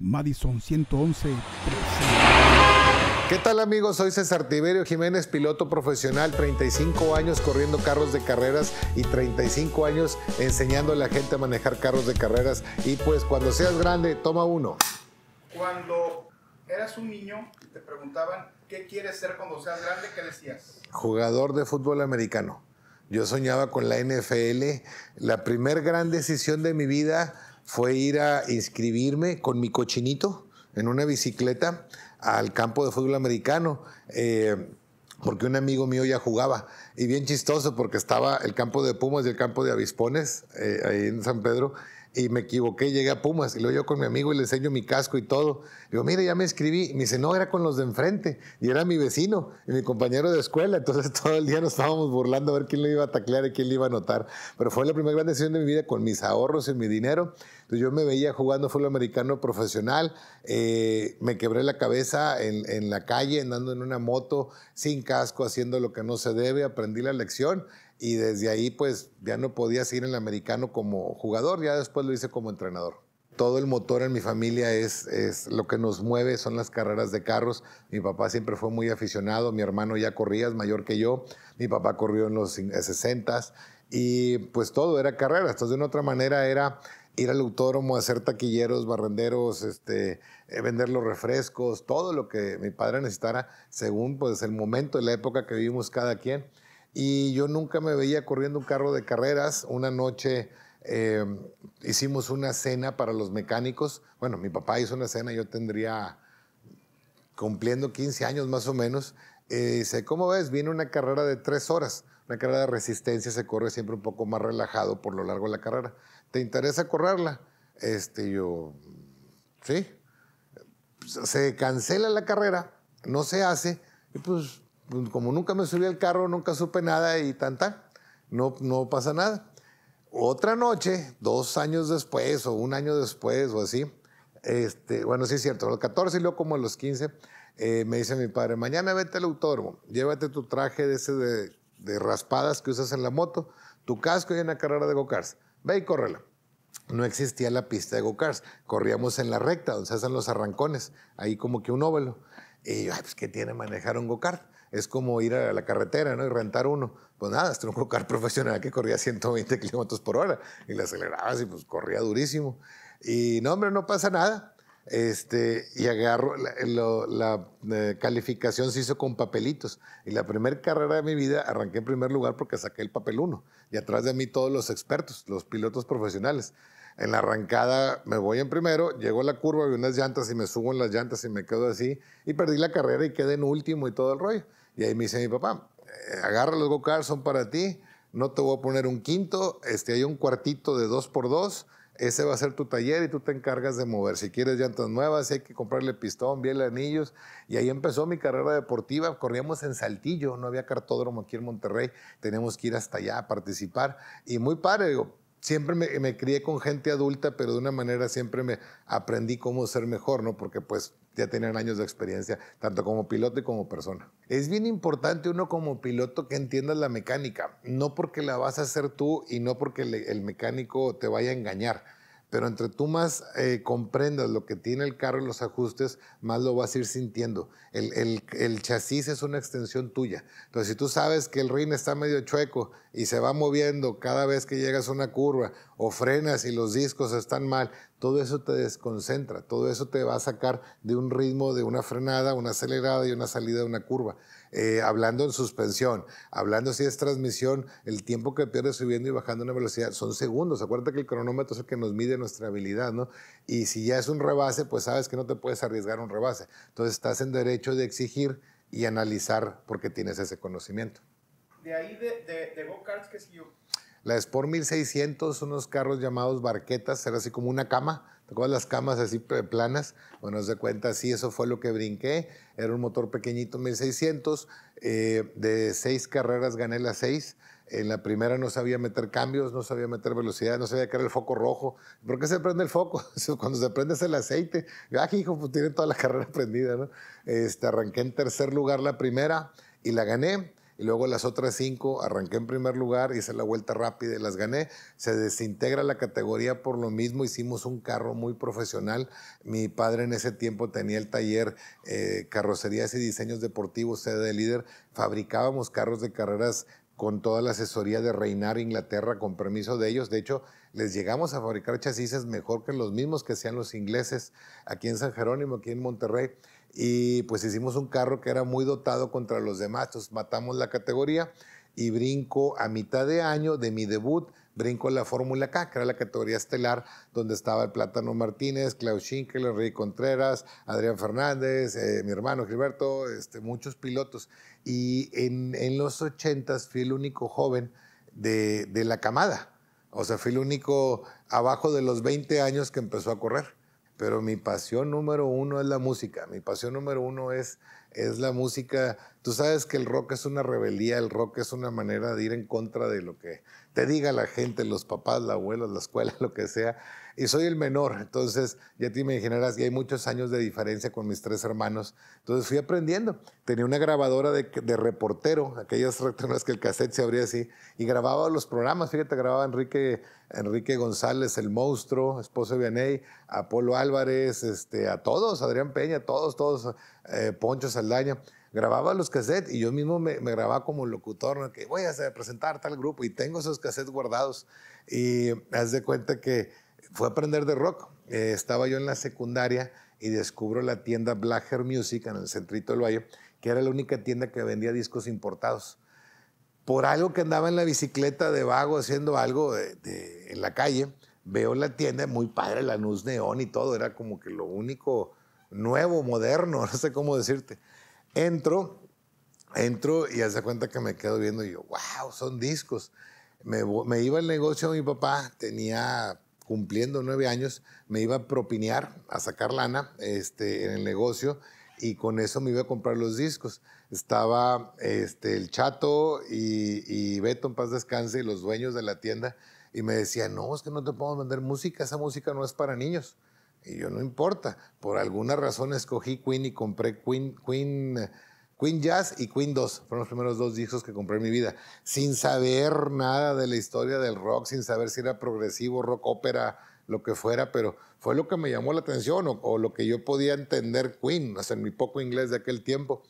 Madison 111 ¿Qué tal amigos? Soy César Tiberio Jiménez, piloto profesional, 35 años corriendo carros de carreras y 35 años enseñando a la gente a manejar carros de carreras. Y pues cuando seas grande, toma uno. Cuando eras un niño, te preguntaban, ¿qué quieres ser cuando seas grande? ¿Qué decías? Jugador de fútbol americano. Yo soñaba con la NFL. La primer gran decisión de mi vida fue ir a inscribirme con mi cochinito en una bicicleta al campo de fútbol americano. Eh, porque un amigo mío ya jugaba. Y bien chistoso, porque estaba el campo de Pumas y el campo de Avispones, eh, ahí en San Pedro, y me equivoqué, llegué a Pumas, y lo yo con mi amigo y le enseño mi casco y todo. Digo, mira, ya me inscribí Y me dice, no, era con los de enfrente, y era mi vecino y mi compañero de escuela. Entonces todo el día nos estábamos burlando a ver quién le iba a taclear y quién le iba a anotar. Pero fue la primera gran decisión de mi vida con mis ahorros y mi dinero yo me veía jugando fútbol americano profesional, eh, me quebré la cabeza en, la calle, andando en una moto, sin casco, haciendo lo que no se debe, aprendí la lección y desde ahí pues ya no podía seguir en el americano como jugador, ya después lo hice como entrenador. Todo el motor en mi familia es, lo que nos mueve, son las carreras de carros. Mi papá siempre fue muy aficionado, mi hermano ya corría, es mayor que yo, mi papá corrió en los 60 y pues todo era carreras. Entonces de una otra manera era ir al autódromo, hacer taquilleros, barrenderos, este, eh, vender los refrescos, todo lo que mi padre necesitara según pues, el momento la época que vivimos cada quien. Y yo nunca me veía corriendo un carro de carreras. Una noche em, hicimos una cena para los mecánicos. Bueno, mi papá hizo una cena, yo tendría cumpliendo 15 años más o menos. Eh, dice, ¿cómo ves? Viene una carrera de tres horas. Una carrera de resistencia se corre siempre un poco más relajado por lo largo de la carrera. ¿te interesa correrla? Este, yo, sí. Se cancela la carrera, no se hace, y pues, pues, como nunca me subí al carro, nunca supe nada y tan, tan. No, no pasa nada. Otra noche, dos años después o un año después o así, este, bueno, sí es cierto, a los 14 y luego como a los 15, eh, me dice mi padre, mañana vete al autódromo, llévate tu traje de ese de, de raspadas que usas en la moto, tu casco y una carrera de go-karts. Ve y córrela. No existía la pista de go-karts. Corríamos en la recta donde se hacen los arrancones, ahí como que un óvalo. Y yo, ay, pues, ¿qué tiene manejar un go-kart? Es como ir a la carretera ¿no? y rentar uno. Pues nada, hasta un go-kart profesional que corría 120 kilómetros por hora y le acelerabas y pues corría durísimo. Y no, hombre, no pasa nada. Este, y agarro, la, eh, calificación se hizo con papelitos. Y la primera carrera de mi vida arranqué en primer lugar porque saqué el papel uno Y atrás de mí todos los expertos, los pilotos profesionales. En la arrancada me voy en primero, llego a la curva, vi unas llantas y me subo en las llantas y me quedo así. Y perdí la carrera y quedé en último y todo el rollo. Y ahí me dice mi papá, eh, agarra los go son para ti, no te voy a poner un quinto, este, hay un cuartito de dos por dos ese va a ser tu taller y tú te encargas de mover. Si quieres llantas nuevas, hay que comprarle pistón, bien anillos. Y ahí empezó mi carrera deportiva. Corríamos en Saltillo, no había cartódromo aquí en Monterrey. Teníamos que ir hasta allá a participar. Y muy padre, digo, siempre me, crié con gente adulta, pero de una manera siempre me aprendí cómo ser mejor, ¿no? Porque pues ya tenían años de experiencia, tanto como piloto y como persona. Es bien importante uno como piloto que entienda la mecánica, no porque la vas a hacer tú y no porque el mecánico te vaya a engañar pero entre tú más eh, comprendas lo que tiene el carro y los ajustes, más lo vas a ir sintiendo. El, chasis es una extensión tuya. Entonces, si tú sabes que el rin está medio chueco y se va moviendo cada vez que llegas a una curva, o frenas y los discos están mal, todo eso te desconcentra, todo eso te va a sacar de un ritmo, de una frenada, una acelerada y una salida de una curva. Eh, hablando en suspensión, hablando si es transmisión, el tiempo que pierdes subiendo y bajando una velocidad son segundos. Acuérdate que el cronómetro es el que nos mide nuestra habilidad, ¿no? Y si ya es un rebase, pues sabes que no te puedes arriesgar un rebase. Entonces estás en derecho de exigir y analizar porque tienes ese conocimiento. De ahí de, go-karts qué siguió. La Sport 1600, unos carros llamados barquetas, era así como una cama todas las camas así planas? Bueno, se cuenta, sí, eso fue lo que brinqué. Era un motor pequeñito 1600. Eh, de seis carreras gané las seis. En la primera no sabía meter cambios, no sabía meter velocidad, no sabía que era el foco rojo. ¿Por qué se prende el foco? Cuando se prende es el aceite. Ah, hijo, pues tiene toda la carrera prendida, ¿no? Este, arranqué en tercer lugar la primera y la gané y luego las otras cinco arranqué en primer lugar, hice la vuelta rápida y las gané. Se desintegra la categoría por lo mismo, hicimos un carro muy profesional. Mi padre en ese tiempo tenía el taller eh, Carrocerías y Diseños Deportivos, sede de líder, fabricábamos carros de carreras con toda la asesoría de Reinar Inglaterra con permiso de ellos. De hecho, les llegamos a fabricar chasis mejor que los mismos que sean los ingleses aquí en San Jerónimo, aquí en Monterrey y pues hicimos un carro que era muy dotado contra los demás, matamos la categoría y brinco a mitad de año de mi debut, brinco a la Fórmula K, que era la categoría estelar donde estaba el Plátano Martínez, Klaus Schinkel, Rey Contreras, Adrián Fernández, eh, mi hermano Gilberto, este, muchos pilotos. Y en, los 80 fui el único joven de, de la camada, o sea, fui el único abajo de los 20 años que empezó a correr pero mi pasión número uno es la música. Mi pasión número uno es, es la música. Tú sabes que el rock es una rebeldía, el rock es una manera de ir en contra de lo que te diga la gente, los papás, los abuelos, la escuela, lo que sea y soy el menor, entonces ya te imaginarás, que hay muchos años de diferencia con mis tres hermanos, entonces fui aprendiendo. Tenía una grabadora de, reportero, aquellas las que el cassette se abría así, y grababa los programas, fíjate, grababa Enrique, Enrique González, El Monstruo, esposo de Vianey, Apolo Álvarez, este, a todos, Adrián Peña, todos, todos, eh, Poncho Saldaña grababa los cassettes y yo mismo me, grababa como locutor, que voy a presentar tal grupo y tengo esos cassettes guardados. Y haz de cuenta que fue aprender de rock. Eh, estaba yo en la secundaria y descubro la tienda Blacker Music en el centrito del Valle, que era la única tienda que vendía discos importados. Por algo que andaba en la bicicleta de vago haciendo algo eh, en la calle, veo la tienda, muy padre, la luz neón y todo, era como que lo único nuevo, moderno, no sé cómo decirte. Entro, entro y hace cuenta que me quedo viendo y yo, wow, son discos. Me, me iba al negocio de mi papá, tenía cumpliendo nueve años, me iba a propinear, a sacar lana este, en el negocio y con eso me iba a comprar los discos. Estaba este, el Chato y, y Beto en paz descanse, y los dueños de la tienda, y me decían, no, es que no te podemos vender música, esa música no es para niños. Y yo, no importa, por alguna razón escogí Queen y compré Queen, Queen Queen Jazz y Queen 2 fueron los primeros dos discos que compré en mi vida, sin saber nada de la historia del rock, sin saber si era progresivo, rock ópera, lo que fuera, pero fue lo que me llamó la atención o, lo que yo podía entender Queen, o sea, en mi poco inglés de aquel tiempo.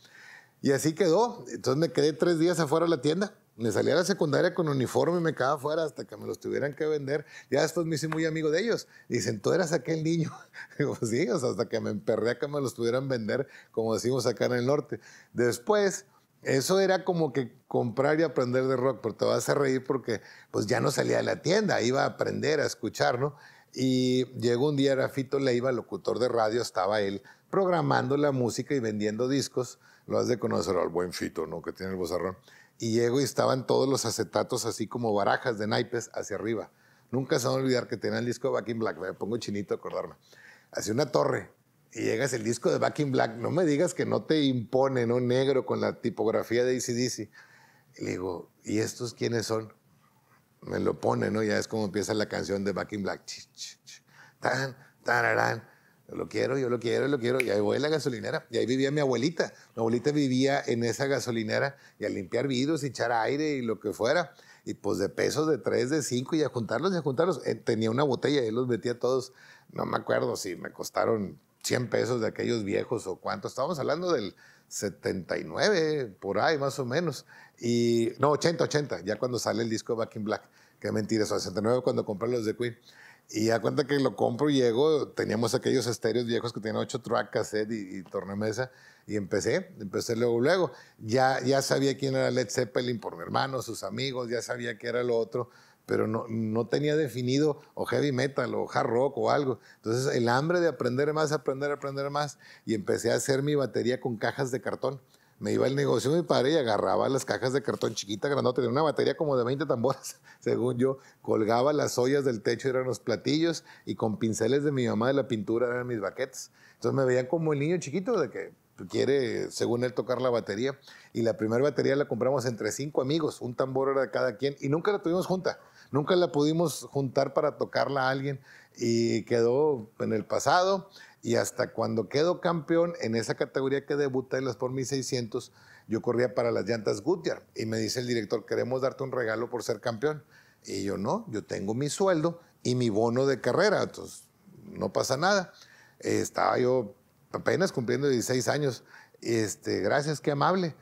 Y así quedó. Entonces me quedé tres días afuera de la tienda me salía a la secundaria con uniforme y me quedaba afuera hasta que me los tuvieran que vender. Ya después me hice muy amigo de ellos. Dicen, tú eras aquel niño. Digo, sí, o hasta que me emperré a que me los tuvieran vender, como decimos acá en el norte. Después, eso era como que comprar y aprender de rock, pero te vas a reír porque pues ya no salía de la tienda, iba a aprender, a escuchar, ¿no? Y llegó un día era Fito Leiva, locutor de radio, estaba él programando la música y vendiendo discos. Lo has de conocer al buen Fito, ¿no? Que tiene el bozarrón y llego y estaban todos los acetatos así como barajas de naipes hacia arriba. Nunca se van a olvidar que tenían el disco de Back Black, me pongo chinito acordarme. Hacia una torre y llegas el disco de Back Black, no me digas que no te impone, ¿no? Negro con la tipografía de ACDC. Y le digo, ¿y estos quiénes son? Me lo pone, ¿no? Ya es como empieza la canción de Back Black. Tan, tararán. Yo lo quiero, yo lo quiero, yo lo quiero. Y ahí voy a la gasolinera. Y ahí vivía mi abuelita. Mi abuelita vivía en esa gasolinera y a limpiar vidrios, echar aire y lo que fuera. Y pues de pesos de tres, de cinco y a juntarlos y a juntarlos. Eh, tenía una botella y los metía todos. No me acuerdo si me costaron 100 pesos de aquellos viejos o cuánto. Estábamos hablando del 79, por ahí más o menos. Y no, 80, 80, ya cuando sale el disco Back in Black. Qué mentira, eso, 69 cuando compré los de Queen. Y a cuenta que lo compro y llego, teníamos aquellos estéreos viejos que tenían ocho track, cassette y, y tornamesa, y empecé, empecé luego, luego. Ya, ya sabía quién era Led Zeppelin por mi hermano, sus amigos, ya sabía qué era lo otro, pero no, no tenía definido o heavy metal o hard rock o algo. Entonces el hambre de aprender más, aprender, aprender más, y empecé a hacer mi batería con cajas de cartón me iba al negocio mi padre y agarraba las cajas de cartón chiquita, grandota, tenía una batería como de 20 tambores, según yo, colgaba las ollas del techo, eran los platillos, y con pinceles de mi mamá de la pintura eran mis baquetes. Entonces me veían como el niño chiquito de que quiere, según él, tocar la batería. Y la primera batería la compramos entre cinco amigos, un tambor era de cada quien, y nunca la tuvimos junta, nunca la pudimos juntar para tocarla a alguien, y quedó en el pasado. Y hasta cuando quedo campeón en esa categoría que debuta en las por 1600, yo corría para las llantas Goodyear. Y me dice el director, queremos darte un regalo por ser campeón. Y yo no, yo tengo mi sueldo y mi bono de carrera, entonces no pasa nada. estaba yo apenas cumpliendo 16 años. Este, gracias, qué amable.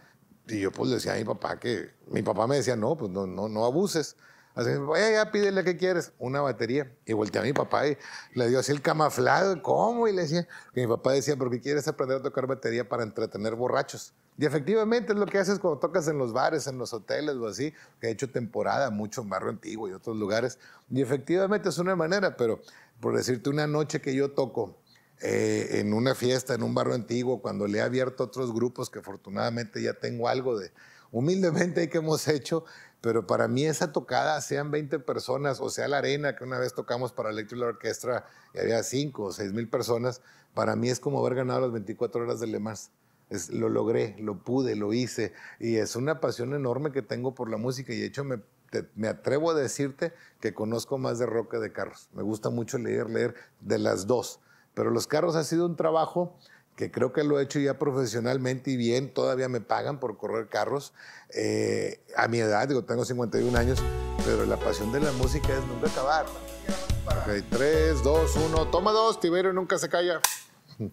Y yo pues le decía a mi papá que mi papá me decía, no, pues no, no, no abuses. Así, vaya ya, pídele ¿qué quieres, una batería. Y volteé a mi papá y le dio así el camaflado, ¿cómo? Y le decía, que mi papá decía, porque quieres aprender a tocar batería para entretener borrachos. Y efectivamente es lo que haces cuando tocas en los bares, en los hoteles o así, que he hecho temporada mucho en Barrio Antiguo y otros lugares. Y efectivamente es una manera, pero por decirte una noche que yo toco eh, en una fiesta, en un barrio antiguo, cuando le he abierto otros grupos que afortunadamente ya tengo algo de, humildemente que hemos hecho, pero para mí esa tocada, sean 20 personas, o sea la arena, que una vez tocamos para y la Orquestra y había 5 o 6 mil personas, para mí es como haber ganado las 24 horas de Le Mans. lo logré, lo pude, lo hice, y es una pasión enorme que tengo por la música, y de hecho me, me atrevo a decirte que conozco más de rock que de carros. Me gusta mucho leer, leer de las dos, pero los carros ha sido un trabajo que creo que lo he hecho ya profesionalmente y bien, todavía me pagan por correr carros. Eh, a mi edad, digo, tengo 51 años, pero la pasión de la música es nunca acabar. Ok, 3, 2, 1, toma dos, Tiberio nunca se calla.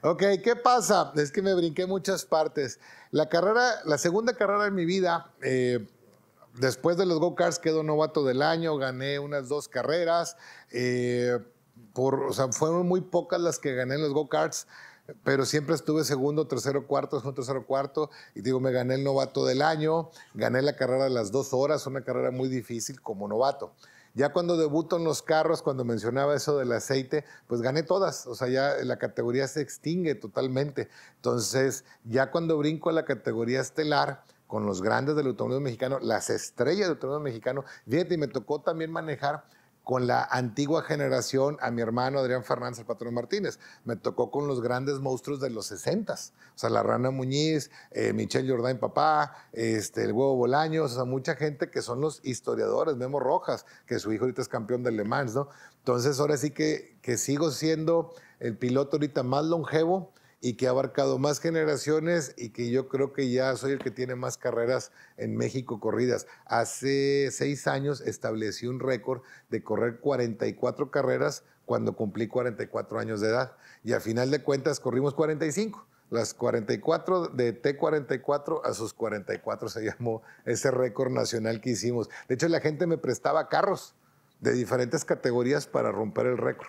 Ok, ¿qué pasa? Es que me brinqué muchas partes. La carrera, la segunda carrera de mi vida, eh, después de los go-karts quedo novato del año, gané unas dos carreras. Eh, por, o sea, fueron muy pocas las que gané en los go-karts pero siempre estuve segundo, tercero, cuarto, un tercero, cuarto, y digo, me gané el novato del año, gané la carrera de las dos horas, una carrera muy difícil como novato. Ya cuando debuto en los carros, cuando mencionaba eso del aceite, pues gané todas. O sea, ya la categoría se extingue totalmente. Entonces, ya cuando brinco a la categoría estelar, con los grandes del automóvil mexicano, las estrellas del automóvil mexicano, fíjate, y me tocó también manejar con la antigua generación, a mi hermano Adrián Fernández, el patrón Martínez. Me tocó con los grandes monstruos de los 60 O sea, la Rana Muñiz, Michel eh, Michelle Papá, este, el Huevo Bolaños, o sea, mucha gente que son los historiadores, Memo Rojas, que su hijo ahorita es campeón de Le Mans, ¿no? Entonces, ahora sí que, que sigo siendo el piloto ahorita más longevo y que ha abarcado más generaciones y que yo creo que ya soy el que tiene más carreras en México corridas. Hace seis años establecí un récord de correr 44 carreras cuando cumplí 44 años de edad y a final de cuentas corrimos 45. Las 44 de T44 a sus 44 se llamó ese récord nacional que hicimos. De hecho, la gente me prestaba carros de diferentes categorías para romper el récord.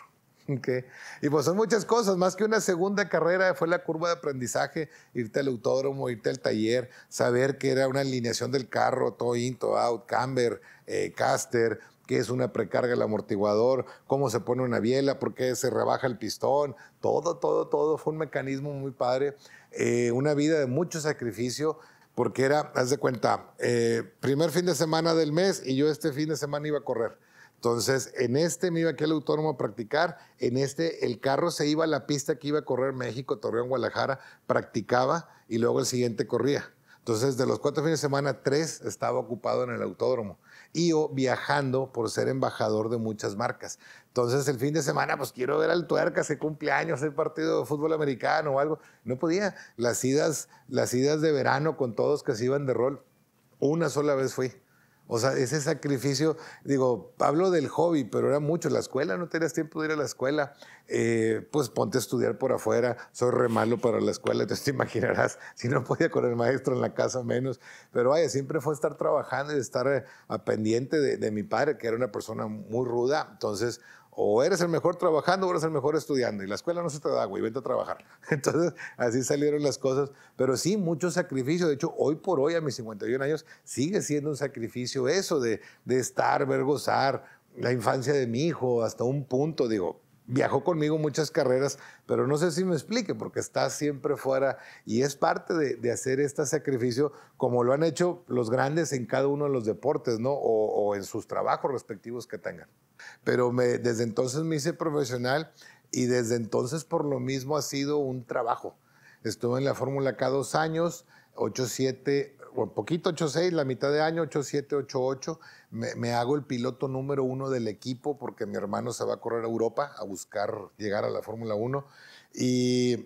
Y pues son muchas cosas, más que una segunda carrera, fue la curva de aprendizaje, irte al autódromo, irte al taller, saber que era una alineación del carro, todo in, todo out, camber, eh, caster, qué es una precarga del amortiguador, cómo se pone una biela, por qué se rebaja el pistón, todo, todo, todo fue un mecanismo muy padre, eh, una vida de mucho sacrificio, porque era, haz de cuenta, eh, primer fin de semana del mes y yo este fin de semana iba a correr entonces, en este me iba al autónomo a practicar, en este el carro se iba a la pista que iba a correr México, Torreón, Guadalajara, practicaba y luego el siguiente corría. Entonces, de los cuatro fines de semana, tres estaba ocupado en el autódromo y viajando por ser embajador de muchas marcas. Entonces, el fin de semana, pues quiero ver al tuerca, se cumpleaños, el partido de fútbol americano o algo. No podía. Las idas, las idas de verano con todos que se iban de rol. Una sola vez fui o sea, ese sacrificio, digo, hablo del hobby, pero era mucho. La escuela, no tenías tiempo de ir a la escuela. Eh, pues ponte a estudiar por afuera. Soy re malo para la escuela, entonces te imaginarás, si no podía con el maestro en la casa menos. Pero vaya, siempre fue estar trabajando y estar eh, a pendiente de mi padre, que era una persona muy ruda. Entonces, o eres el mejor trabajando o eres el mejor estudiando. Y la escuela no se te da, güey, vente a trabajar. Entonces, así salieron las cosas. Pero sí, mucho sacrificio. De hecho, hoy por hoy, a mis 51 años, sigue siendo un sacrificio eso de, de estar, ver, gozar. La infancia de mi hijo, hasta un punto, digo, viajó conmigo muchas carreras, pero no sé si me explique, porque está siempre fuera y es parte de, hacer este sacrificio como lo han hecho los grandes en cada uno de los deportes, ¿no? O, en sus trabajos respectivos que tengan. Pero me, desde entonces me hice profesional y desde entonces por lo mismo ha sido un trabajo. Estuve en la Fórmula K dos años, 8-7, poquito 8-6, la mitad de año 8-7, 8-8, me, hago el piloto número uno del equipo porque mi hermano se va a correr a Europa a buscar llegar a la Fórmula 1 y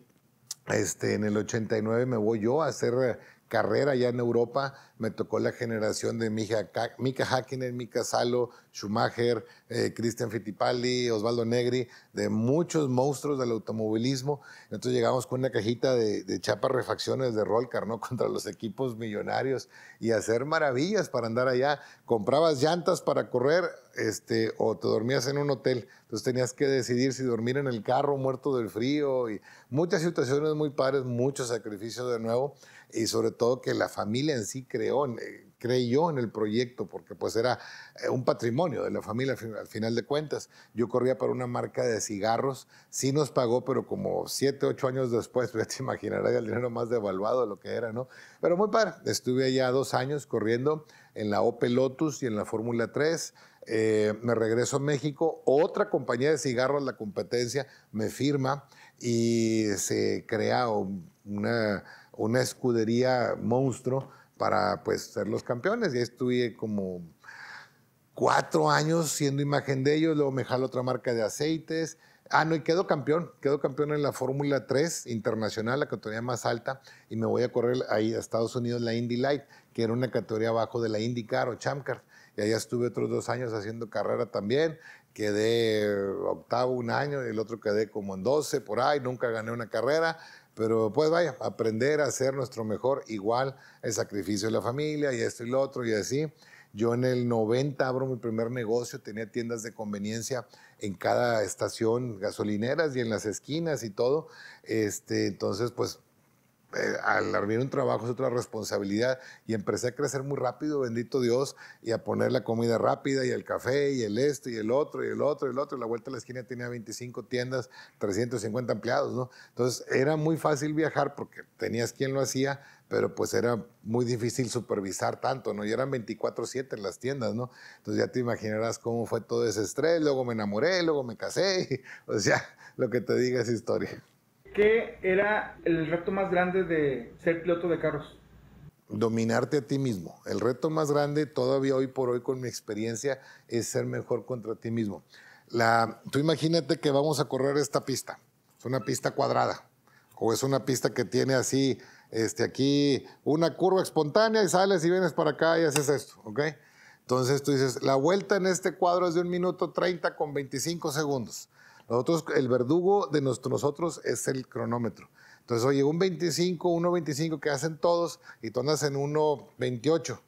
este, en el 89 me voy yo a hacer carrera ya en Europa. Me tocó la generación de Mika, Mika Hakkinen, Mika Salo, Schumacher, eh, Christian Fittipaldi, Osvaldo Negri, de muchos monstruos del automovilismo. Entonces llegamos con una cajita de, chapas refacciones de Rolcar, ¿no? Contra los equipos millonarios y hacer maravillas para andar allá. Comprabas llantas para correr este, o te dormías en un hotel. Entonces tenías que decidir si dormir en el carro muerto del frío y muchas situaciones muy pares, muchos sacrificios de nuevo y sobre todo que la familia en sí creó, eh, creyó en el proyecto, porque pues era eh, un patrimonio de la familia al final de cuentas. Yo corría para una marca de cigarros, sí nos pagó, pero como siete, ocho años después, ya te imaginarás el dinero más devaluado de lo que era, ¿no? Pero muy padre, estuve allá dos años corriendo en la Opel Lotus y en la Fórmula 3. Eh, me regreso a México, otra compañía de cigarros, la competencia, me firma y se crea una una escudería monstruo para pues ser los campeones. Y estuve como cuatro años siendo imagen de ellos, luego me jaló otra marca de aceites. Ah, no, y quedó campeón, quedó campeón en la Fórmula 3 internacional, la categoría más alta, y me voy a correr ahí a Estados Unidos la Indy Light, que era una categoría abajo de la IndyCar o Chamcar. Y allá estuve otros dos años haciendo carrera también, quedé octavo un año, el otro quedé como en 12 por ahí, nunca gané una carrera, pero pues vaya, aprender a hacer nuestro mejor, igual el sacrificio de la familia y esto y lo otro y así. Yo en el 90 abro mi primer negocio, tenía tiendas de conveniencia en cada estación, gasolineras y en las esquinas y todo. Este, entonces, pues eh, al abrir un trabajo es otra responsabilidad y empecé a crecer muy rápido, bendito Dios, y a poner la comida rápida y el café y el esto y el otro y el otro y el otro. La vuelta a la esquina tenía 25 tiendas, 350 empleados, ¿no? Entonces era muy fácil viajar porque tenías quien lo hacía, pero pues era muy difícil supervisar tanto, ¿no? Y eran 24/7 en las tiendas, ¿no? Entonces ya te imaginarás cómo fue todo ese estrés, luego me enamoré, luego me casé, o sea, lo que te diga es historia. ¿Qué era el reto más grande de ser piloto de carros? Dominarte a ti mismo. El reto más grande todavía hoy por hoy con mi experiencia es ser mejor contra ti mismo. La, tú imagínate que vamos a correr esta pista. Es una pista cuadrada o es una pista que tiene así, este, aquí una curva espontánea y sales y vienes para acá y haces esto, ¿ok? Entonces tú dices, la vuelta en este cuadro es de un minuto 30 con 25 segundos. Nosotros, el verdugo de nosotros es el cronómetro. Entonces, oye, un 25, 1.25 que hacen todos y tú andas en 1.28.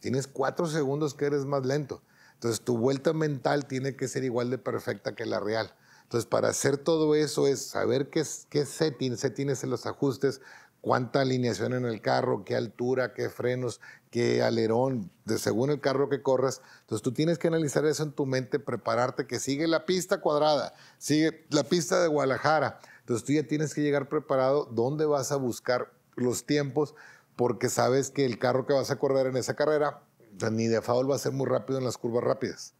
Tienes cuatro segundos que eres más lento. Entonces, tu vuelta mental tiene que ser igual de perfecta que la real. Entonces, para hacer todo eso es saber qué, qué setting, setting es en los ajustes, cuánta alineación en el carro, qué altura, qué frenos, qué alerón, de según el carro que corras. Entonces tú tienes que analizar eso en tu mente, prepararte que sigue la pista cuadrada, sigue la pista de Guadalajara. Entonces tú ya tienes que llegar preparado dónde vas a buscar los tiempos porque sabes que el carro que vas a correr en esa carrera ni de faul va a ser muy rápido en las curvas rápidas.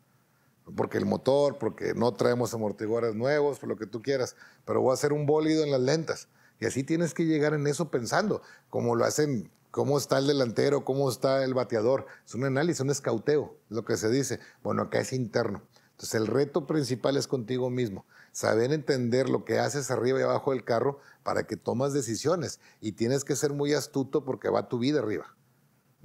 Porque el motor, porque no traemos amortiguadores nuevos, por lo que tú quieras, pero va a ser un bólido en las lentas. Y así tienes que llegar en eso pensando, como lo hacen, cómo está el delantero, cómo está el bateador. Es un análisis, un escauteo, es lo que se dice. Bueno, acá es interno. Entonces el reto principal es contigo mismo, saber entender lo que haces arriba y abajo del carro para que tomas decisiones. Y tienes que ser muy astuto porque va tu vida arriba.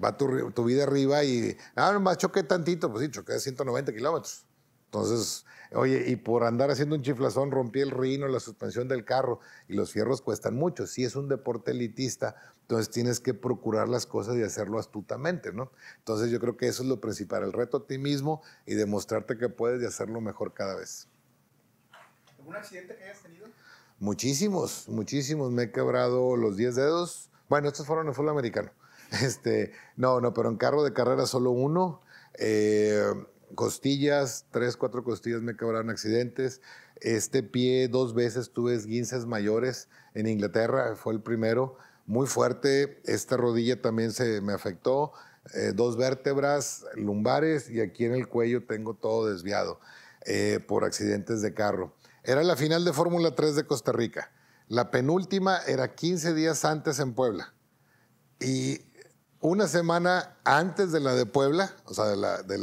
Va tu, tu vida arriba y, ah, nomás choqué tantito, pues sí, choqué 190 kilómetros. Entonces, oye, y por andar haciendo un chiflazón rompí el reino, la suspensión del carro, y los fierros cuestan mucho. Si es un deporte elitista, entonces tienes que procurar las cosas y hacerlo astutamente, ¿no? Entonces yo creo que eso es lo principal, el reto a ti mismo y demostrarte que puedes y hacerlo mejor cada vez. ¿Algún accidente que hayas tenido? Muchísimos, muchísimos. Me he quebrado los 10 dedos. Bueno, estos fueron en fútbol americano. Este, no, no, pero en carro de carrera solo uno. Eh, costillas, tres, cuatro costillas me quebraron accidentes. Este pie dos veces tuve esguinces mayores en Inglaterra, fue el primero, muy fuerte. Esta rodilla también se me afectó, eh, dos vértebras lumbares y aquí en el cuello tengo todo desviado eh, por accidentes de carro. Era la final de Fórmula 3 de Costa Rica. La penúltima era 15 días antes en Puebla. Y una semana antes de la de Puebla, o sea, de la, de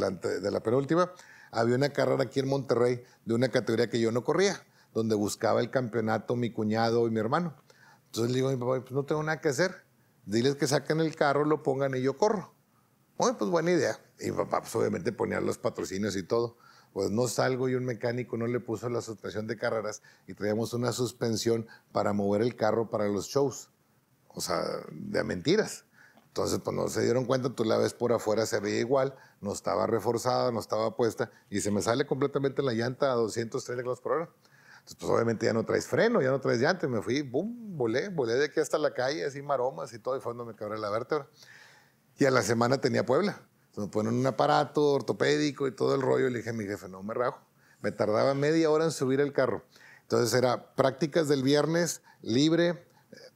la, penúltima, había una carrera aquí en Monterrey de una categoría que yo no corría, donde buscaba el campeonato mi cuñado y mi hermano. Entonces le digo a mi papá, pues no tengo nada que hacer. Diles que saquen el carro, lo pongan y yo corro. Oye, pues buena idea. Y mi papá, pues obviamente ponía los patrocinios y todo. Pues no salgo y un mecánico no le puso la suspensión de carreras y traíamos una suspensión para mover el carro para los shows. O sea, de mentiras. Entonces, pues no se dieron cuenta, tú la ves por afuera, se veía igual, no estaba reforzada, no estaba puesta, y se me sale completamente la llanta a 203 km por hora. Entonces, pues obviamente ya no traes freno, ya no traes llanta, y me fui, boom, volé, volé de aquí hasta la calle, así maromas y todo, y fue donde me cabré la vértebra. Y a la semana tenía Puebla. me ponen un aparato ortopédico y todo el rollo, y le dije a mi jefe, no me rajo. Me tardaba media hora en subir el carro. Entonces era prácticas del viernes, libre,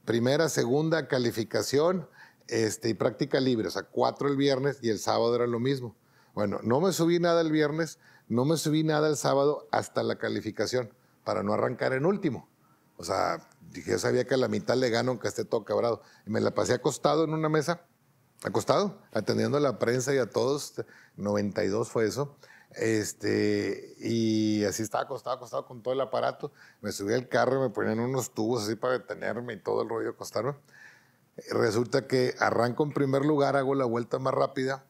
primera, segunda, calificación, este, y práctica libre, o sea, cuatro el viernes y el sábado era lo mismo. Bueno, no me subí nada el viernes, no me subí nada el sábado hasta la calificación, para no arrancar en último. O sea, yo sabía que a la mitad le gano aunque esté todo quebrado. Y me la pasé acostado en una mesa, acostado, atendiendo a la prensa y a todos, 92 fue eso. Este, y así estaba acostado, acostado con todo el aparato. Me subí al carro y me ponían unos tubos así para detenerme y todo el rollo acostarme. Resulta que arranco en primer lugar, hago la vuelta más rápida,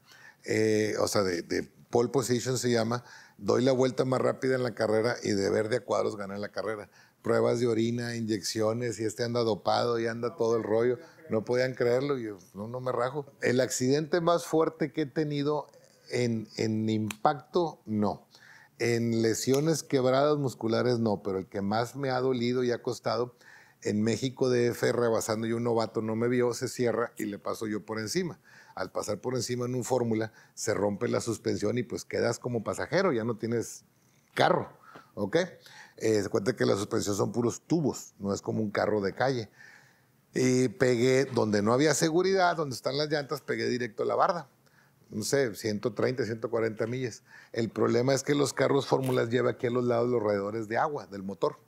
eh, o sea, de, pole position se llama, doy la vuelta más rápida en la carrera y de verde a cuadros gané la carrera. Pruebas de orina, inyecciones, y este anda dopado y anda todo el rollo. No podían creerlo, y no, me rajo. El accidente más fuerte que he tenido en impacto, no. En lesiones quebradas musculares, no, pero el que más me ha dolido y ha costado en México DF basando yo un novato no me vio, se cierra y le paso yo por encima. Al pasar por encima en un fórmula, se rompe la suspensión y pues quedas como pasajero, ya no tienes carro, ¿ok? Eh, se cuenta que la suspensión son puros tubos, no es como un carro de calle. Y pegué donde no había seguridad, donde están las llantas, pegué directo a la barda. No sé, 130, 140 millas. El problema es que los carros fórmulas lleva aquí a los lados los alrededores de agua del motor.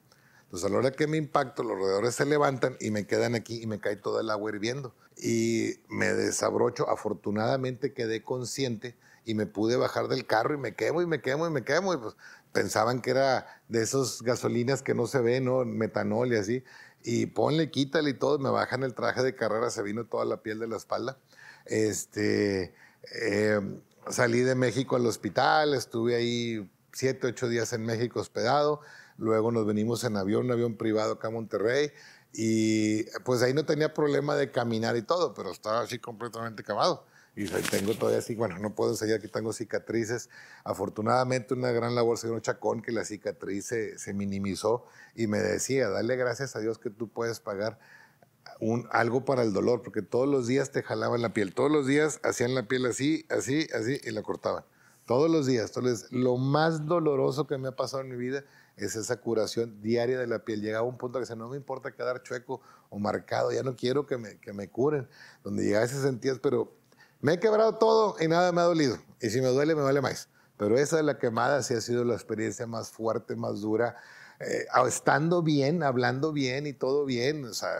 Entonces, pues, a la hora que me impacto, los roedores se levantan y me quedan aquí y me cae toda el agua hirviendo. Y me desabrocho. Afortunadamente quedé consciente y me pude bajar del carro y me quemo y me quemo y me quemo. Y pues pensaban que era de esas gasolinas que no se ven, ¿no? Metanol y así. Y ponle, quítale y todo. Me bajan el traje de carrera, se vino toda la piel de la espalda. Este. Eh, salí de México al hospital, estuve ahí siete, ocho días en México hospedado luego nos venimos en avión, un avión privado acá a Monterrey, y pues ahí no tenía problema de caminar y todo, pero estaba así completamente cavado. Y tengo todavía así, bueno, no puedo enseñar que tengo cicatrices. Afortunadamente, una gran labor, se un Chacón, que la cicatriz se, minimizó y me decía, dale gracias a Dios que tú puedes pagar un, algo para el dolor, porque todos los días te jalaban la piel, todos los días hacían la piel así, así, así y la cortaban. Todos los días. Entonces, lo más doloroso que me ha pasado en mi vida es esa curación diaria de la piel. Llegaba un punto que decía, no me importa quedar chueco o marcado, ya no quiero que me, curen. Donde llegaba ese sentías, pero me he quebrado todo y nada me ha dolido. Y si me duele, me duele más. Pero esa de la quemada sí ha sido la experiencia más fuerte, más dura. Eh, estando bien, hablando bien y todo bien, o sea,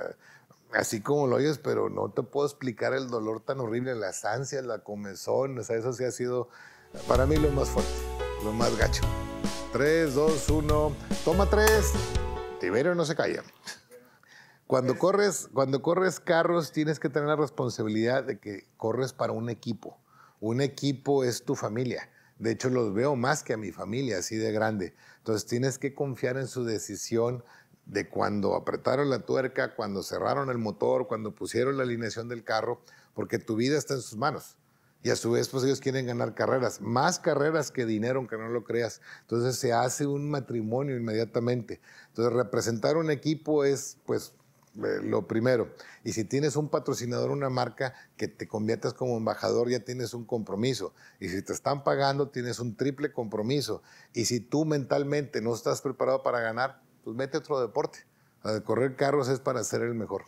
así como lo oyes, pero no te puedo explicar el dolor tan horrible, las ansias, la comezón, o sea, eso sí ha sido para mí lo más fuerte, lo más gacho. 3, 2, 1. Toma 3. Tiberio no se calla. Cuando corres, cuando corres carros, tienes que tener la responsabilidad de que corres para un equipo. Un equipo es tu familia. De hecho, los veo más que a mi familia, así de grande. Entonces, tienes que confiar en su decisión de cuando apretaron la tuerca, cuando cerraron el motor, cuando pusieron la alineación del carro, porque tu vida está en sus manos. Y a su vez, pues ellos quieren ganar carreras, más carreras que dinero, aunque no lo creas. Entonces se hace un matrimonio inmediatamente. Entonces representar un equipo es, pues, eh, lo primero. Y si tienes un patrocinador, una marca, que te conviertas como embajador, ya tienes un compromiso. Y si te están pagando, tienes un triple compromiso. Y si tú mentalmente no estás preparado para ganar, pues mete otro deporte. correr carros es para ser el mejor.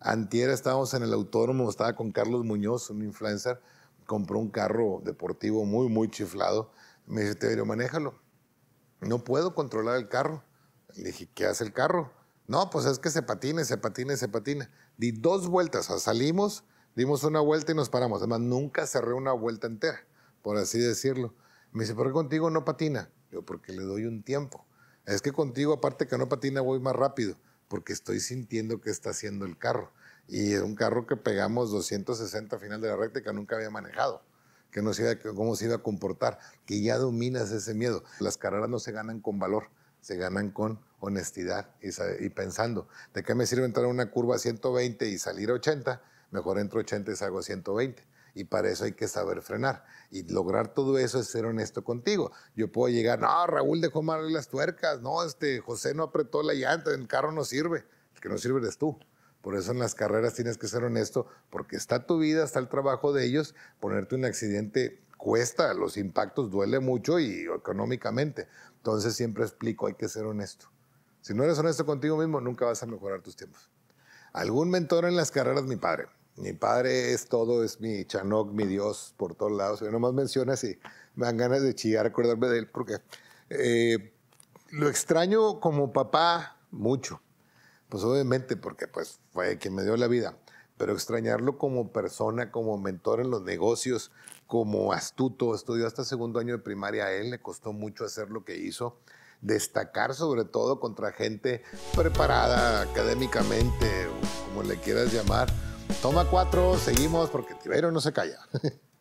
Antier estábamos en el autónomo, estaba con Carlos Muñoz, un influencer, compró un carro deportivo muy, muy chiflado. Me dice, Teodoro, manéjalo. No puedo controlar el carro. Le dije, ¿qué hace el carro? No, pues es que se patina, se patina, se patina. Di dos vueltas, o salimos, dimos una vuelta y nos paramos. Además, nunca cerré una vuelta entera, por así decirlo. Me dice, ¿por qué contigo no patina? Yo, porque le doy un tiempo. Es que contigo, aparte que no patina, voy más rápido, porque estoy sintiendo que está haciendo el carro y un carro que pegamos 260 final de la recta que nunca había manejado, que no sabía cómo se iba a comportar, que ya dominas ese miedo. Las carreras no se ganan con valor, se ganan con honestidad y, pensando, ¿de qué me sirve entrar a una curva a 120 y salir a 80? Mejor entro 80 y salgo a 120 y para eso hay que saber frenar. Y lograr todo eso es ser honesto contigo. Yo puedo llegar, no, Raúl dejó mal las tuercas, no, este, José no apretó la llanta, el carro no sirve. El que no sirve eres tú. Por eso en las carreras tienes que ser honesto, porque está tu vida, está el trabajo de ellos. Ponerte un accidente cuesta, los impactos duele mucho y económicamente. Entonces siempre explico, hay que ser honesto. Si no eres honesto contigo mismo, nunca vas a mejorar tus tiempos. Algún mentor en las carreras, mi padre. Mi padre es todo, es mi Chanoc, mi Dios, por todos lados. Yo nomás mencionas y me dan ganas de chillar, acordarme de él, porque eh, lo extraño como papá mucho. Pues, obviamente porque pues fue quien me dio la vida, pero extrañarlo como persona, como mentor en los negocios, como astuto, estudió hasta segundo año de primaria a él, le costó mucho hacer lo que hizo, destacar sobre todo contra gente preparada académicamente, como le quieras llamar. Toma cuatro, seguimos porque Tiberio no se calla.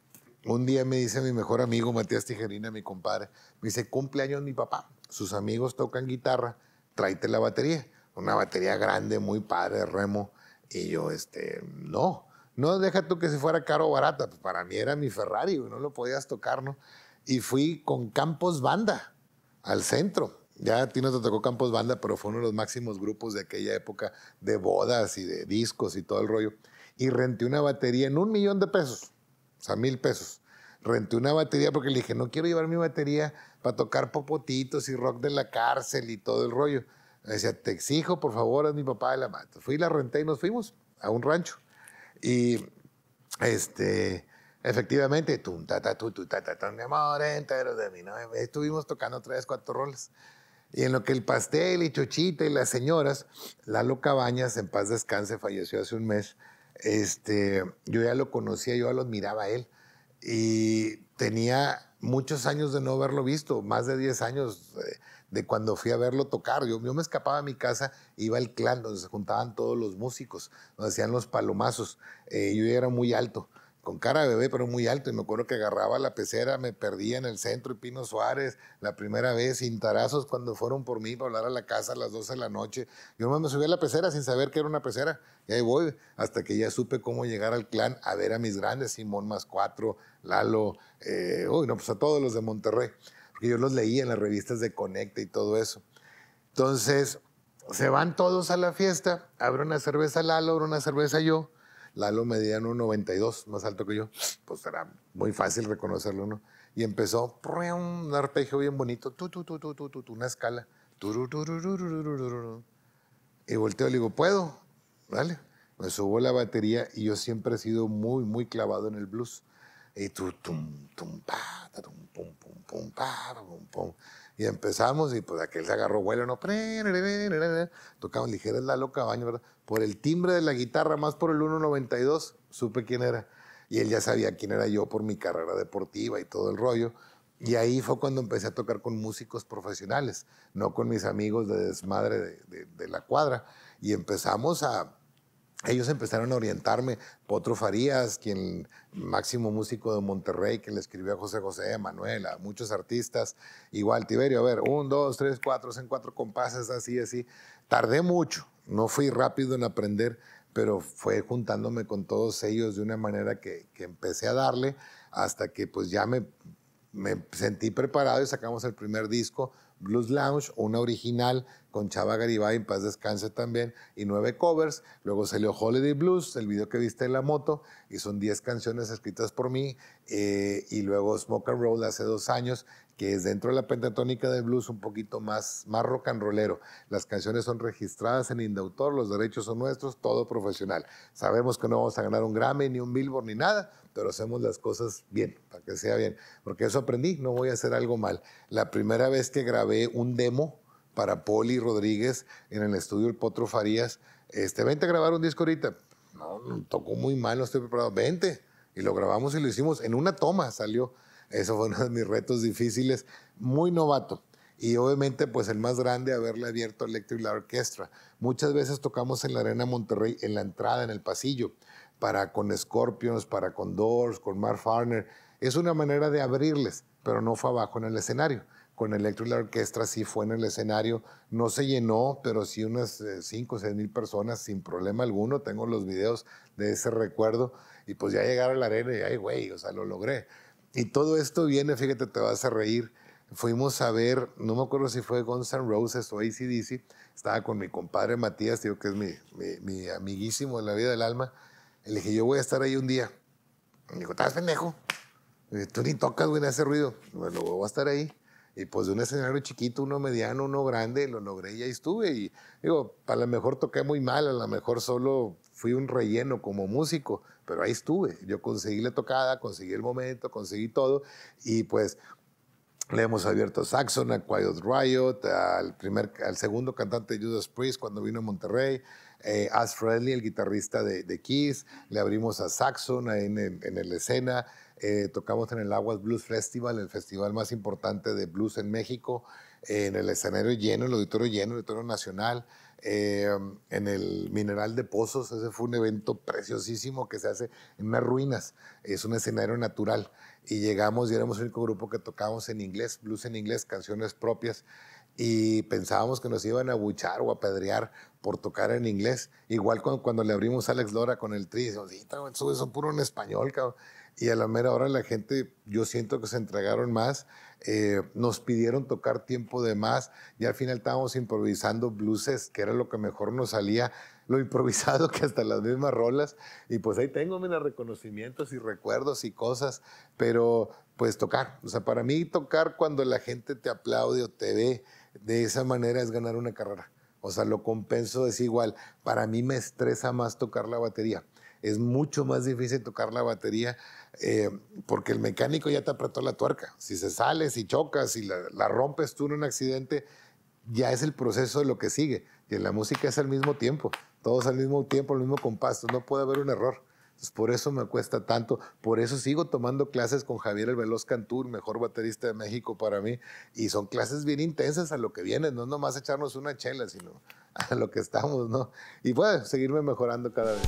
Un día me dice mi mejor amigo Matías Tijerina, mi compadre, me dice, cumpleaños mi papá, sus amigos tocan guitarra, tráete la batería una batería grande, muy padre, remo. Y yo, este, no, no deja tú que se fuera caro o barata, pues, para mí era mi Ferrari, no lo podías tocar, ¿no? Y fui con Campos Banda al centro. Ya a ti no te tocó Campos Banda, pero fue uno de los máximos grupos de aquella época de bodas y de discos y todo el rollo. Y renté una batería en un millón de pesos, o sea, mil pesos. Renté una batería porque le dije, no quiero llevar mi batería para tocar popotitos y rock de la cárcel y todo el rollo. Me decía, te exijo, por favor, a mi papá de la mata. Fui, la renté y nos fuimos a un rancho. Y este, efectivamente, tu, ta, ta, tu, tu, ta, ta, mi amor, entero de mi Estuvimos tocando tres, cuatro roles. Y en lo que el pastel y Chochita y las señoras, Lalo Cabañas, en paz descanse, falleció hace un mes. Este, yo ya lo conocía, yo ya lo admiraba a él. Y tenía muchos años de no haberlo visto, más de 10 años. Eh, de cuando fui a verlo tocar. Yo, me escapaba a mi casa, iba al clan donde se juntaban todos los músicos, donde hacían los palomazos. Eh, yo era muy alto, con cara de bebé, pero muy alto. Y me acuerdo que agarraba la pecera, me perdía en el centro y Pino Suárez la primera vez, sin tarazos, cuando fueron por mí para hablar a la casa a las 12 de la noche. Yo me subí a la pecera sin saber que era una pecera. Y ahí voy, hasta que ya supe cómo llegar al clan a ver a mis grandes, Simón más cuatro, Lalo, eh, uy, no, pues a todos los de Monterrey yo los leía en las revistas de Conecta y todo eso. Entonces, se van todos a la fiesta, abre una cerveza Lalo, abre una cerveza yo. Lalo medía en 92, más alto que yo. Pues era muy fácil reconocerlo, ¿no? Y empezó un arpegio bien bonito, tu, una escala. Y volteo y le digo, ¿puedo? ¿Vale? Me subo la batería y yo siempre he sido muy, muy clavado en el blues. Y tú, tum, tum, tum, pum, pum, pum, pa, pum, pum. Y empezamos y pues aquel se agarró vuelo, ¿no? Tocamos ligera la loca baño, ¿verdad? Por el timbre de la guitarra, más por el 1.92, supe quién era. Y él ya sabía quién era yo por mi carrera deportiva y todo el rollo. Y ahí fue cuando empecé a tocar con músicos profesionales, no con mis amigos de desmadre de, de la cuadra. Y empezamos a, ellos empezaron a orientarme. Potro Farías, quien máximo músico de Monterrey, que le escribió a José José, Manuel, a muchos artistas. Igual, Tiberio, a ver, un, dos, tres, cuatro, en cuatro compases, así, así. Tardé mucho, no fui rápido en aprender, pero fue juntándome con todos ellos de una manera que, empecé a darle hasta que pues ya me sentí preparado y sacamos el primer disco Blues Lounge, una original con Chava Garibay, en paz descanse también, y nueve covers. Luego salió Holiday Blues, el video que viste en la moto, y son diez canciones escritas por mí. Eh, y luego Smoke and Roll hace dos años, que es dentro de la pentatónica de blues un poquito más, más rock and rollero. Las canciones son registradas en Indautor, los derechos son nuestros, todo profesional. Sabemos que no vamos a ganar un Grammy, ni un Billboard, ni nada, pero hacemos las cosas bien, para que sea bien. Porque eso aprendí, no voy a hacer algo mal. La primera vez que grabé un demo para Poli Rodríguez en el estudio El Potro Farías, este, vente a grabar un disco ahorita. No, tocó muy mal, no estoy preparado. Vente. Y lo grabamos y lo hicimos en una toma, salió. Eso fue uno de mis retos difíciles, muy novato. Y obviamente, pues el más grande, haberle abierto y la orquesta. Muchas veces tocamos en la Arena Monterrey, en la entrada, en el pasillo, para con Scorpions, para con Doors, con Mark Farner. Es una manera de abrirles, pero no fue abajo en el escenario con y la Orquestra sí fue en el escenario, no se llenó, pero sí unas 5 o 6 mil personas sin problema alguno, tengo los videos de ese recuerdo, y pues ya llegar a la arena y, ay, güey, o sea, lo logré. Y todo esto viene, fíjate, te vas a reír. Fuimos a ver, no me acuerdo si fue Guns N' Roses o ACDC, estaba con mi compadre Matías, digo que es mi, mi, mi amiguísimo en la vida del alma. Le dije, yo voy a estar ahí un día. Me dijo, ¿estás pendejo? Tú ni tocas, güey, ese ruido. Bueno, voy a estar ahí. Y pues de un escenario chiquito, uno mediano, uno grande, lo logré y ahí estuve. Y digo, a lo mejor toqué muy mal, a lo mejor solo fui un relleno como músico, pero ahí estuve. Yo conseguí la tocada, conseguí el momento, conseguí todo. Y pues le hemos abierto a Saxon, a Quiet Riot, al, primer, al segundo cantante Judas Priest cuando vino a Monterrey. Eh, As Friendly, el guitarrista de, de, Kiss, le abrimos a Saxon en, en, escena, eh, tocamos en el Aguas Blues Festival, el festival más importante de blues en México, eh, en el escenario lleno, el auditorio lleno, el auditorio nacional, en el Mineral de Pozos, ese fue un evento preciosísimo que se hace en unas ruinas, es un escenario natural, y llegamos y éramos el único grupo que tocamos en inglés, blues en inglés, canciones propias y pensábamos que nos iban a buchar o a pedrear por tocar en inglés. Igual cuando, le abrimos a Alex Lora con el tri, sí, eso es puro en español, cabrón. Y a la mera hora la gente, yo siento que se entregaron más, eh, nos pidieron tocar tiempo de más y al final estábamos improvisando blueses, que era lo que mejor nos salía, lo improvisado que hasta las mismas rolas. Y pues ahí tengo, mis reconocimientos y recuerdos y cosas, pero pues tocar, o sea, para mí tocar cuando la gente te aplaude o te ve de esa manera es ganar una carrera. O sea, lo compenso es igual. Para mí me estresa más tocar la batería. Es mucho más difícil tocar la batería eh, porque el mecánico ya te apretó la tuerca. Si se sale, si chocas, si la, rompes tú en un accidente, ya es el proceso de lo que sigue. Y en la música es al mismo tiempo, todos al mismo tiempo, al mismo compás, no puede haber un error. Pues, por eso me cuesta tanto, por eso sigo tomando clases con Javier el Veloz Cantur, mejor baterista de México para mí, y son clases bien intensas a lo que viene, no nomás echarnos una chela, sino a lo que estamos, ¿no? Y bueno, seguirme mejorando cada vez.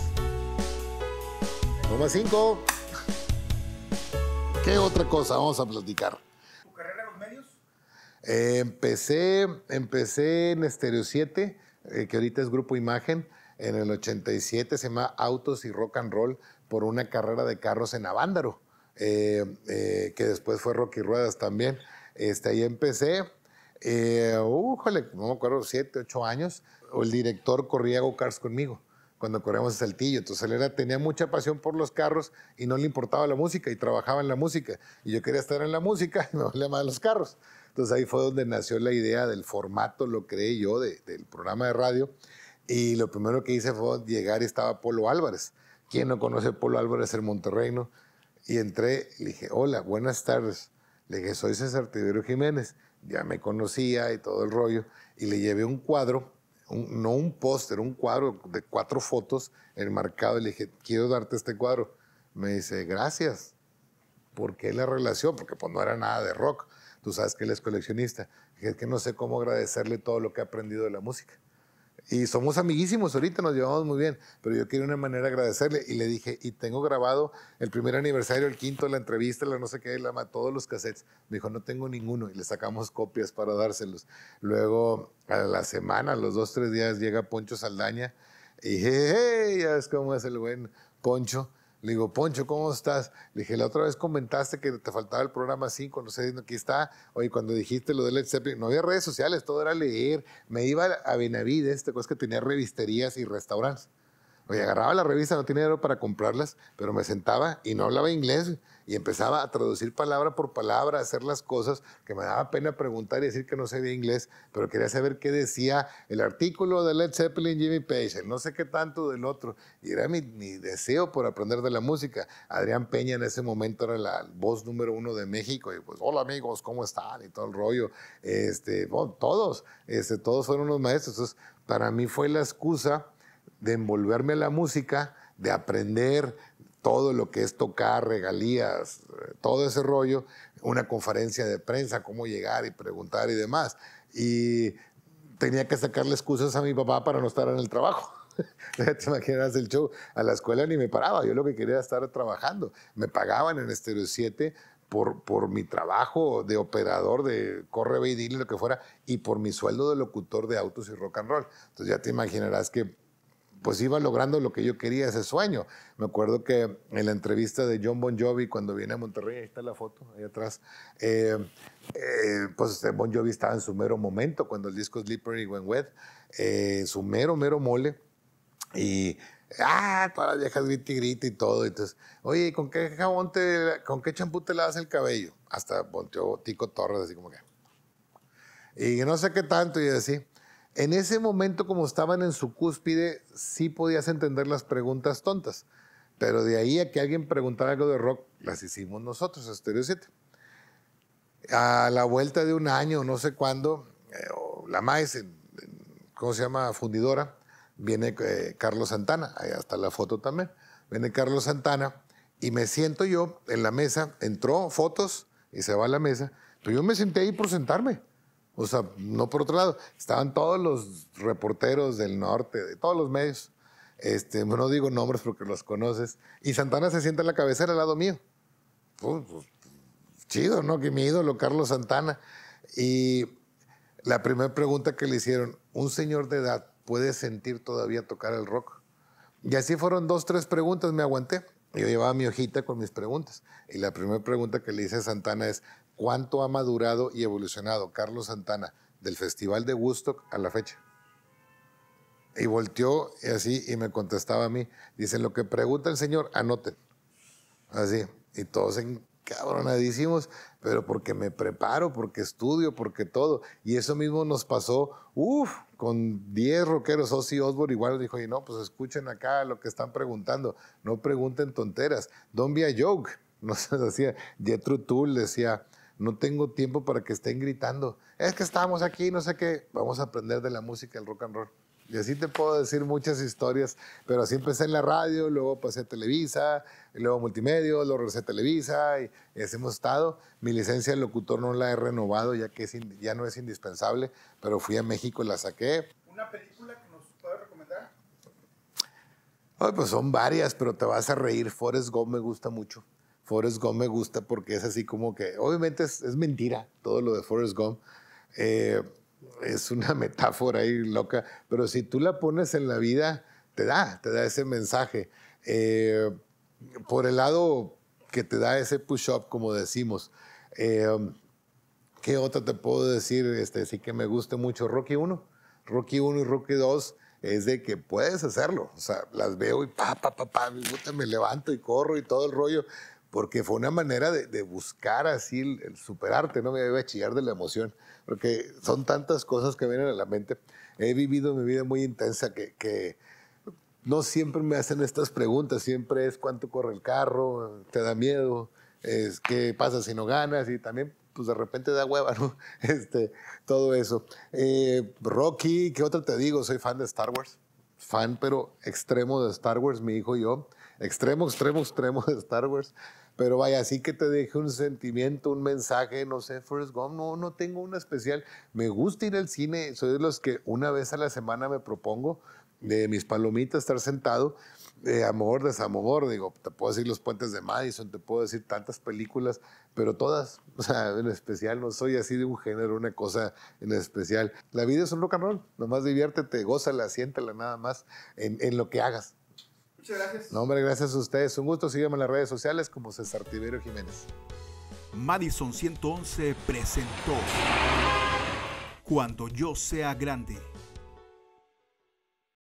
Toma cinco. ¿Qué otra cosa vamos a platicar? ¿Tu carrera en los medios? empecé, en Stereo 7, eh, que ahorita es Grupo Imagen. En el 87 se llama Autos y Rock and Roll por una carrera de carros en Avándaro, eh, eh, que después fue Rock y Ruedas también. Este, ahí empecé. Eh, no me acuerdo, siete, ocho años. El director corría go Cars conmigo cuando corríamos a Saltillo. Entonces él era, tenía mucha pasión por los carros y no le importaba la música y trabajaba en la música. Y yo quería estar en la música y me valía los carros. Entonces ahí fue donde nació la idea del formato, lo creé yo, del programa de radio. Y lo primero que hice fue llegar y estaba Polo Álvarez. ¿Quién no conoce Polo Álvarez en Monterrey? Y entré, le dije, hola, buenas tardes. Le dije, soy César Tiberio Jiménez. Ya me conocía y todo el rollo. Y le llevé un cuadro, no un póster, un cuadro de cuatro fotos enmarcado. Y le dije, quiero darte este cuadro. Me dice, gracias. ¿Por qué la relación? Porque pues no era nada de rock. Tú sabes que él es coleccionista. es que no sé cómo agradecerle todo lo que ha aprendido de la música. Y somos amiguísimos ahorita, nos llevamos muy bien, pero yo quería una manera de agradecerle y le dije, y tengo grabado el primer aniversario, el quinto, la entrevista, la no sé qué, la, todos los cassettes. Me dijo, no tengo ninguno y le sacamos copias para dárselos. Luego, a la semana, a los dos, tres días, llega Poncho Saldaña y, dije, hey, ya ves cómo es el buen Poncho le digo, Poncho, ¿cómo estás? Le dije, la otra vez comentaste que te faltaba el programa 5, no sé, aquí está. Oye, cuando dijiste lo del Led no había redes sociales, todo era leer. Me iba a Benavides, te acuerdas que tenía revisterías y restaurantes. Oye, agarraba la revista, no tenía dinero para comprarlas, pero me sentaba y no hablaba inglés y empezaba a traducir palabra por palabra, a hacer las cosas que me daba pena preguntar y decir que no sabía inglés, pero quería saber qué decía el artículo de Led Zeppelin, Jimmy Page, el no sé qué tanto del otro. Y era mi, deseo por aprender de la música. Adrián Peña en ese momento era la voz número uno de México y pues, hola amigos, ¿cómo están? Y todo el rollo. Este, todos, este, todos fueron unos maestros. Entonces, para mí fue la excusa de envolverme a la música, de aprender, todo lo que es tocar, regalías, todo ese rollo, una conferencia de prensa, cómo llegar y preguntar y demás. Y tenía que sacarle excusas a mi papá para no estar en el trabajo. Ya Te imaginas el show. A la escuela ni me paraba. Yo lo que quería era estar trabajando. Me pagaban en Estéreo 7 por, por mi trabajo de operador de corre, ve y lo que fuera, y por mi sueldo de locutor de autos y rock and roll. Entonces ya te imaginarás que pues iba logrando lo que yo quería, ese sueño. Me acuerdo que en la entrevista de John Bon Jovi, cuando viene a Monterrey, ahí está la foto, ahí atrás, eh, eh, pues este Bon Jovi estaba en su mero momento, cuando el disco Slippery Went Wet, eh, su mero, mero mole, y ah, todas las viejas grita y grita y todo. Entonces, oye, ¿con qué jabón te, con qué champú te lavas el cabello? Hasta Tico Torres, así como que. Y no sé qué tanto, y así. En ese momento, como estaban en su cúspide, sí podías entender las preguntas tontas. Pero de ahí a que alguien preguntara algo de rock, las hicimos nosotros, Asterio 7. A la vuelta de un año, no sé cuándo, eh, la MAES, ¿cómo se llama? Fundidora, viene eh, Carlos Santana, ahí está la foto también. Viene Carlos Santana y me siento yo en la mesa, entró fotos y se va a la mesa, yo me senté ahí por sentarme. O sea, no por otro lado. Estaban todos los reporteros del norte, de todos los medios. Este, no digo nombres porque los conoces. Y Santana se sienta en la cabecera al lado mío. Pues, pues, chido, ¿no? Que mi ídolo, Carlos Santana. Y la primera pregunta que le hicieron, ¿un señor de edad puede sentir todavía tocar el rock? Y así fueron dos, tres preguntas, me aguanté. Yo llevaba mi hojita con mis preguntas. Y la primera pregunta que le hice a Santana es, cuánto ha madurado y evolucionado Carlos Santana del Festival de Woodstock a la fecha. Y volteó así y me contestaba a mí. Dicen, lo que pregunta el señor, anoten. Así. Y todos encabronadísimos, pero porque me preparo, porque estudio, porque todo. Y eso mismo nos pasó, uff, con 10 rockeros. Ozzy Osbourne igual dijo, y no, pues escuchen acá lo que están preguntando. No pregunten tonteras. Don't be a joke. sé, decía, True Tool decía, no tengo tiempo para que estén gritando, es que estamos aquí, no sé qué, vamos a aprender de la música, el rock and roll. Y así te puedo decir muchas historias, pero así empecé en la radio, luego pasé a Televisa, luego a Multimedia, luego regresé a Televisa y, así hemos estado. Mi licencia de locutor no la he renovado, ya que ya no es indispensable, pero fui a México y la saqué. ¿Una película que nos puedes recomendar? pues son varias, pero te vas a reír. Forrest Gump me gusta mucho. Forrest Gump me gusta porque es así como que, obviamente es, mentira todo lo de Forrest Gump. Eh, es una metáfora ahí loca, pero si tú la pones en la vida, te da, te da ese mensaje. Eh, por el lado que te da ese push-up, como decimos. Eh, ¿Qué otra te puedo decir? Este, sí que me gusta mucho Rocky 1. Rocky 1 y Rocky 2 es de que puedes hacerlo. O sea, las veo y pa, pa, pa, pa, me levanto y corro y todo el rollo porque fue una manera de, buscar así el, superarte, no me iba a chillar de la emoción, porque son tantas cosas que vienen a la mente. He vivido mi vida muy intensa que, no siempre me hacen estas preguntas, siempre es cuánto corre el carro, te da miedo, es qué pasa si no ganas y también pues de repente da hueva, ¿no? Este, todo eso. Eh, Rocky, ¿qué otra te digo? Soy fan de Star Wars, fan pero extremo de Star Wars, mi hijo y yo, extremo, extremo, extremo de Star Wars. Pero vaya, así que te deje un sentimiento, un mensaje, no sé, Forrest Gump, no, no tengo una especial. Me gusta ir al cine, soy de los que una vez a la semana me propongo de mis palomitas estar sentado de amor, desamor, digo, te puedo decir Los Puentes de Madison, te puedo decir tantas películas, pero todas, o sea, en especial, no soy así de un género, una cosa en especial. La vida es un rock and roll, nomás diviértete, gózala, siéntala nada más en lo que hagas. Muchas gracias. No, hombre, gracias a ustedes. Un gusto. Sígueme en las redes sociales como César Tiberio Jiménez. Madison 111 presentó Cuando yo sea grande.